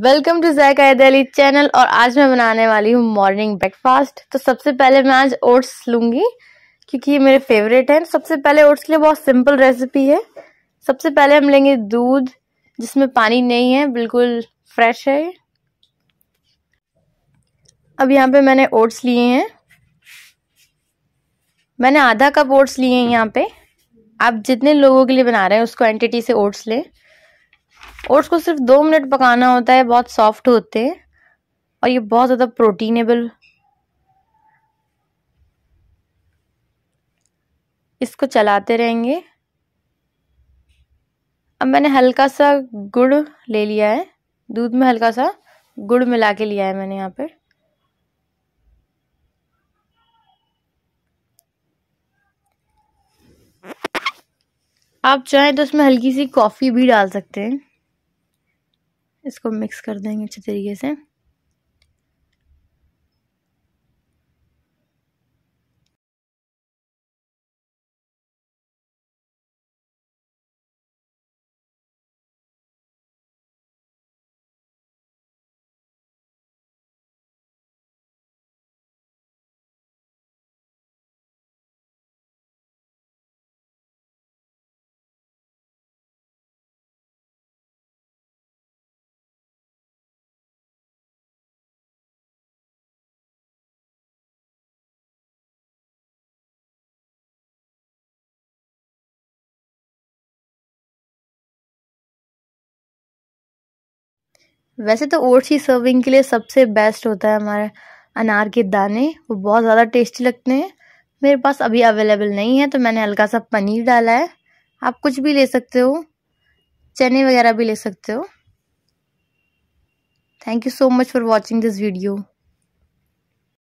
welcome to जैका Delhi channel और आज मैं बनाने वाली हूँ मॉर्निंग ब्रेकफास्ट तो सबसे पहले मैं आज ओट्स लूँगी क्योंकि ये मेरे फेवरेट हैं सबसे पहले ओट्स के लिए बहुत सिंपल रेसिपी है सबसे पहले हम लेंगे दूध जिसमें पानी नहीं है बिल्कुल फ्रेश है अब यहाँ पे मैंने ओट्स लिए हैं मैंने आधा कप ओट्स लिए हैं यहाँ पे आप जितने लोगों के लिए बना रहे हैं उस क्वान्टिटी से ओट्स लें ओट्स को सिर्फ दो मिनट पकाना होता है बहुत सॉफ्ट होते हैं और ये बहुत ज़्यादा प्रोटीनेबल इसको चलाते रहेंगे अब मैंने हल्का सा गुड़ ले लिया है दूध में हल्का सा गुड़ मिला के लिया है मैंने यहाँ पर आप चाहें तो इसमें हल्की सी कॉफ़ी भी डाल सकते हैं इसको मिक्स कर देंगे अच्छे तरीके से वैसे तो ओट्स ही सर्विंग के लिए सबसे बेस्ट होता है हमारे अनार के दाने वो बहुत ज़्यादा टेस्टी लगते हैं मेरे पास अभी अवेलेबल नहीं है तो मैंने हल्का सा पनीर डाला है आप कुछ भी ले सकते हो चने वगैरह भी ले सकते हो thank you so much for watching this video